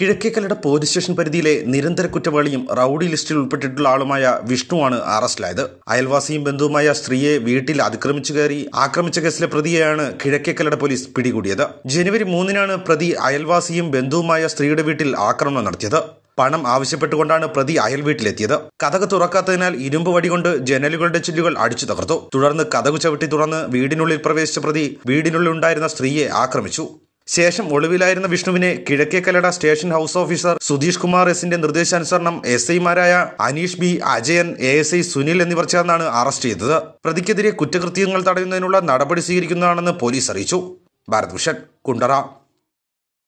കിഴക്കേക്കലട police station പരിധിയിലെ നിരന്തര കുറ്റവാളിയും rowdy ലിസ്റ്റിൽ ഉൾപ്പെട്ടിട്ടുള്ള ആളുമായ വിഷ്ണുവാണ് അറസ്റ്റിലായത് അയൽവാസിയും ബന്ധുവുമായ സ്ത്രീയെ വീട്ടിൽ അതിക്രമിച്ചു കയറി ആക്രമിച്ച കേസിലെ പ്രതിയെയാണ് കിഴക്കേക്കലട പോലീസ് പിടികൂടിയത് ജനുവരി മൂന്നിനാണ് പ്രതി അയൽവാസിയും ബന്ധുവുമായ സ്ത്രീയുടെ വീട്ടിൽ ആക്രമണം നടത്തിയത് പണം ആവശ്യപ്പെട്ടുകൊണ്ടാണ് പ്രതി അയൽ വീട്ടിലെത്തിയത് കഥക് തുറക്കാത്തതിനാൽ ഇരുമ്പ് വടികൊണ്ട് ജനലുകളുടെ ചില്ലുകൾ അടിച്ചു തകർത്തു തുടർന്ന് കഥകു ചവിട്ടി തുറന്ന് വീടിനുള്ളിൽ പ്രവേശിച്ച പ്രതി വീടിനുള്ളിൽ ഉണ്ടായിരുന്ന സ്ത്രീയെ ആക്രമിച്ചു ശേഷം ഒളിവിലായിരുന്ന വിഷ്ണുവിനെ കിഴക്കേക്കലട station house officer Sudheesh Kumar എസിന്റെ നിർദ്ദേശാനുസരണം എസ് ഐമാരായ Aneesh B Ajayan A S I Sunil എന്നിവർ ചേർന്നാണ് അറസ്റ്റ് ചെയ്തത് പ്രതിക്കെതിരെ കുറ്റകൃത്യങ്ങൾ തടയുന്നതിനുള്ള നടപടി സ്വീകരിക്കുന്നതാണെന്ന് പോലീസ് അറിയിച്ചു ഭാരത് ഭൂഷൺ കുണ്ടറ